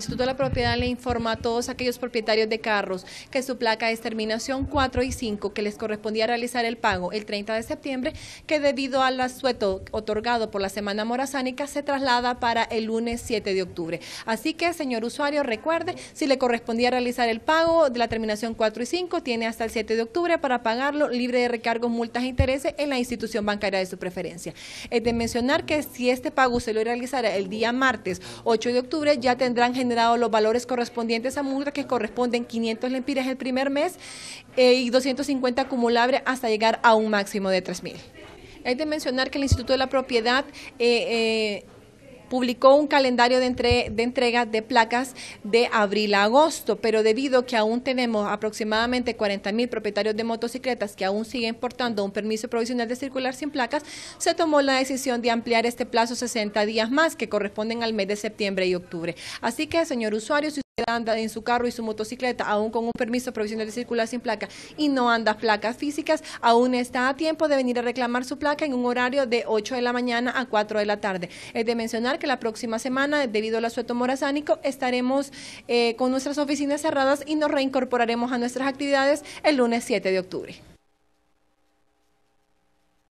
Instituto de la Propiedad le informa a todos aquellos propietarios de carros que su placa es terminación 4 y 5, que les correspondía realizar el pago el 30 de septiembre, que debido al asueto otorgado por la Semana Morazánica se traslada para el lunes 7 de octubre. Así que, señor usuario, recuerde, si le correspondía realizar el pago de la terminación 4 y 5, tiene hasta el 7 de octubre para pagarlo libre de recargos, multas e intereses en la institución bancaria de su preferencia. Es de mencionar que si este pago se lo realizara el día martes 8 de octubre, ya tendrán dado los valores correspondientes a multa que corresponden 500 lempiras el primer mes eh, y 250 acumulables hasta llegar a un máximo de 3.000. Hay que mencionar que el Instituto de la Propiedad... Eh, eh, publicó un calendario de, entrega de placas de abril a agosto, pero debido a que aún tenemos aproximadamente 40 mil propietarios de motocicletas que aún siguen portando un permiso provisional de circular sin placas, se tomó la decisión de ampliar este plazo 60 días más que corresponden al mes de septiembre y octubre. Así que, señor usuario, anda en su carro y su motocicleta, aún con un permiso provisional de circular sin placa y no anda placas físicas, aún está a tiempo de venir a reclamar su placa en un horario de 8 de la mañana a 4 de la tarde. Es de mencionar que la próxima semana, debido al asueto morazánico, estaremos eh, con nuestras oficinas cerradas y nos reincorporaremos a nuestras actividades el lunes 7 de octubre.